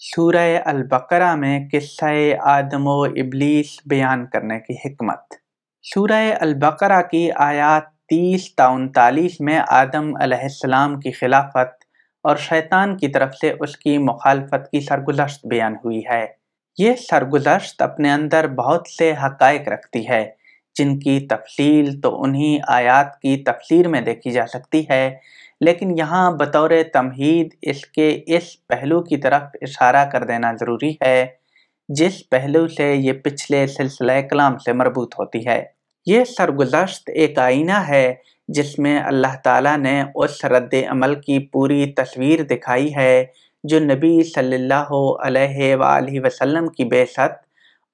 शूर अलबकरा में किस्सा आदम व इबलीस बयान करने की हमत शूर अलबकरा की आयात तीस ता उनतालीस में आदम अलैहिस्सलाम की खिलाफत और शैतान की तरफ से उसकी मुखालफत की सरगुजश्त बयान हुई है ये सरगुजश्त अपने अंदर बहुत से हकायक रखती है जिनकी तफसील तो उन्हीं आयात की तफसीर में देखी जा सकती है लेकिन यहाँ बतौर तमहीद इसके इस पहलू की तरफ इशारा कर देना ज़रूरी है जिस पहलू से ये पिछले सिलसिले कलाम से मरबूत होती है ये सरगुजश्त एक आईना है जिसमें अल्लाह ताला ने उस रद्द अमल की पूरी तस्वीर दिखाई है जो नबी सल्लल्लाहु अलैहि वसल्लम की बेसत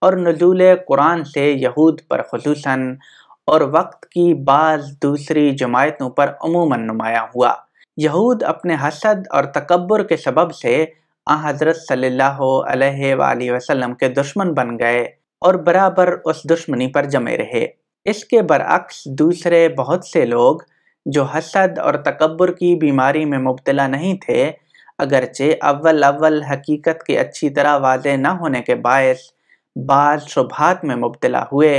और नजूल कुरान से यहूद पर खसूसन और वक्त की बाज दूसरी जमायतों पर अमूमन नुमाया हुआ यहूद अपने हसद और तकबर के सबब से आ हज़रत सल्लल्लाहु वसल्लम के दुश्मन बन गए और बराबर उस दुश्मनी पर जमे रहे इसके बरअक्स दूसरे बहुत से लोग जो हसद और तकबर की बीमारी में मुबतला नहीं थे अगरचे अव्वल अव्वल हकीकत की अच्छी तरह वाज न होने के बायस बाद शुभात में मुबतला हुए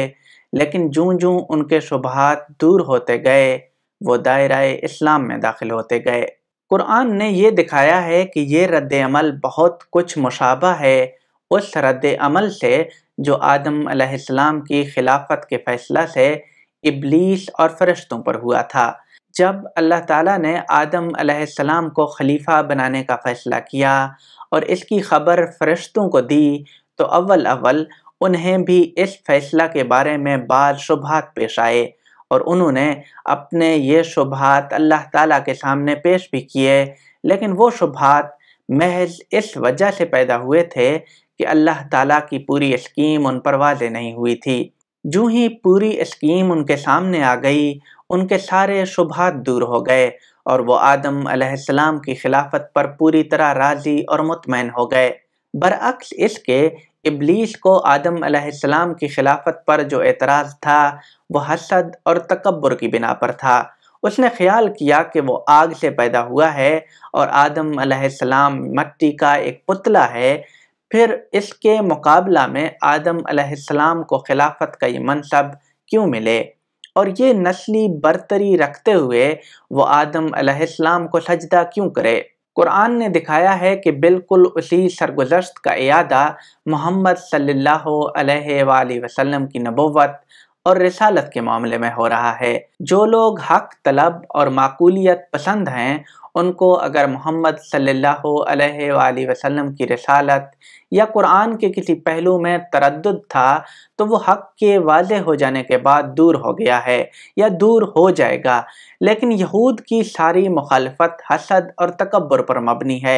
लेकिन जूं जूं उनके शुबहत दूर होते गए वो दायरा इस्लाम में दाखिल होते गए कुरान ने यह दिखाया है कि ये रद्द अमल बहुत कुछ मुशाबा है उस रद्द अमल से जो आदम अलैहिस्सलाम की खिलाफत के फैसला से इबलीस और फरिश्तों पर हुआ था जब अल्लाह ताला ने आदम अलैहिस्सलाम को खलीफा बनाने का फ़ैसला किया और इसकी खबर फरिश्तों को दी तो अव्वल अव्वल उन्हें भी इस फैसला के बारे में बार शुभात पेश आए और उन्होंने अपने ये शुभात अल्लाह ताला के सामने पेश भी किए लेकिन वो शुभात महज इस वजह से पैदा हुए थे कि अल्लाह ताला की पूरी स्कीम उन पर वाजे नहीं हुई थी जो ही पूरी स्कीम उनके सामने आ गई उनके सारे शुभात दूर हो गए और वो आदम अलैहिस्सलाम की खिलाफत पर पूरी तरह राज़ी और मुतमैन हो गए बरअक्स इसके इबलीस को आदम अलैहिस्सलाम की खिलाफत पर जो एतराज़ था वह हसद और तकबर की बिना पर था उसने ख्याल किया कि वो आग से पैदा हुआ है और आदम अलैहिस्सलाम मट्टी का एक पुतला है फिर इसके मुकाबला में आदम अलैहिस्सलाम को खिलाफत का ये मनसब क्यों मिले और ये नस्ली बरतरी रखते हुए वो आदम अलैहिस्सलाम को सजदा क्यों करे कुरान ने दिखाया है कि बिल्कुल उसी सरगुजश्त का इरादा मोहम्मद सल्लल्लाहु अलैहि वसल्लम की नबोवत और रिसालत के मामले में हो रहा है जो लोग हक तलब और माकूलियत पसंद हैं उनको अगर मोहम्मद सल्लल्लाहु अलैहि वसल्लम की रसालत या कुरान के किसी पहलू में तरद था तो वो हक के वाज हो जाने के बाद दूर हो गया है या दूर हो जाएगा लेकिन यहूद की सारी मुखालफत हसद और तकबर पर मबनी है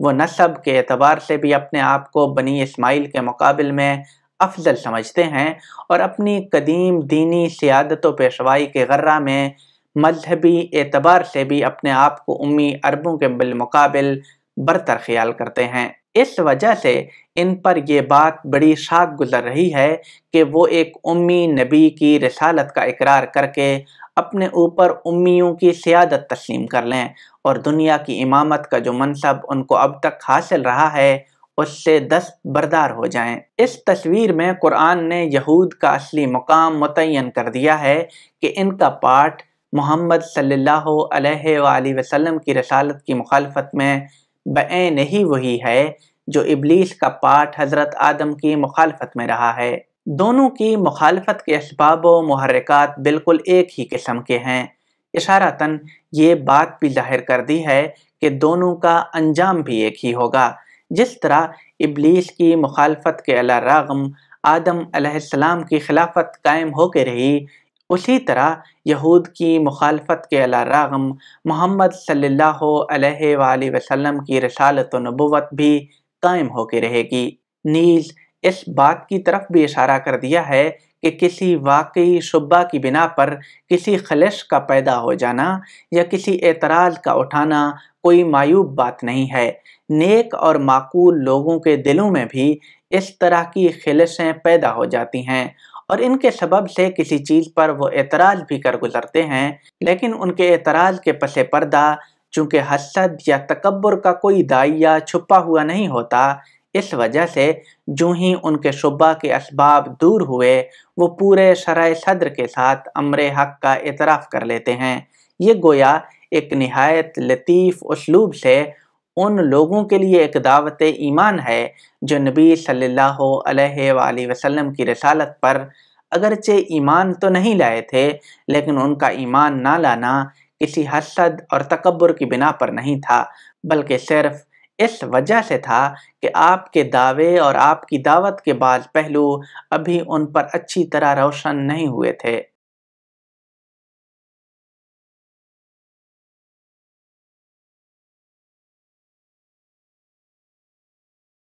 वो नस्ब के एतबार से भी अपने आप को बनी इसमाइल के मुकाबले में अफजल समझते हैं और अपनी कदीम दीनी सियादत पेशवाई के गर्रा में मजहबी एतबार से भी अपने आप को उम्मी अरबों के बिलमकबिल बरतर ख्याल करते हैं इस वजह से इन पर यह बात बड़ी शाख गुजर रही है कि वो एक उम्मी नबी की रसालत का इकरार करके अपने ऊपर उम्मियों की सियादत तस्लीम कर लें और दुनिया की इमामत का जो मनसब उनको अब तक हासिल रहा है उससे दस्त बरदार हो जाएं। इस तस्वीर में कुरान ने यहूद का असली मुकाम मुतन कर दिया है कि इनका पाठ मोहम्मद सल्लल्लाहु अलैहि वसल्लम की रसालत की मुखालफत में बे नहीं वही है जो इबलीस का पाठ हज़रत आदम की मुखालफत में रहा है दोनों की मुखालफत के इसबाब व महरक़ात बिल्कुल एक ही किस्म के हैं इशारातन ये बात भी जाहिर कर दी है कि दोनों का अंजाम भी एक ही होगा जिस तरह इबलीस की मुखालफत के रागम आदम अलैहिस्सलाम की खिलाफत कायम होकर रही उसी तरह यहूद की मुखालफत के अलारागम मोहम्मद सल्ला वसलम की रसालत नबूत भी कायम होकर रहेगी नीज इस बात की तरफ भी इशारा कर दिया है कि किसी वाकई शुबा की बिना पर किसी खलश का पैदा हो जाना या किसी एतराज़ का उठाना कोई मायूब बात नहीं है नेक और माकूल लोगों के दिलों में भी इस तरह की खलिशें पैदा हो जाती हैं और इनके सबब से किसी चीज़ पर वो एतराज़ भी कर गुजरते हैं लेकिन उनके एतराज़ के पसे पर्दा चूँकि हसद या तकबर का कोई दाइया छुपा हुआ नहीं होता इस वजह से जो ही उनके शुबा के इसबाब दूर हुए वो पूरे शराय सदर के साथ अमर हक का एतराफ़ कर लेते हैं ये गोया एक नहायत लतीफ़ उसलूब से उन लोगों के लिए एक दावत ईमान है जो नबी सल्लल्लाहु अलैहि वसल्लम की रसालत पर अगरचे ईमान तो नहीं लाए थे लेकिन उनका ईमान ना लाना किसी हसद और तकबर की बिना पर नहीं था बल्कि सिर्फ इस वजह से था कि आपके दावे और आपकी दावत के बाद पहलू अभी उन पर अच्छी तरह रोशन नहीं हुए थे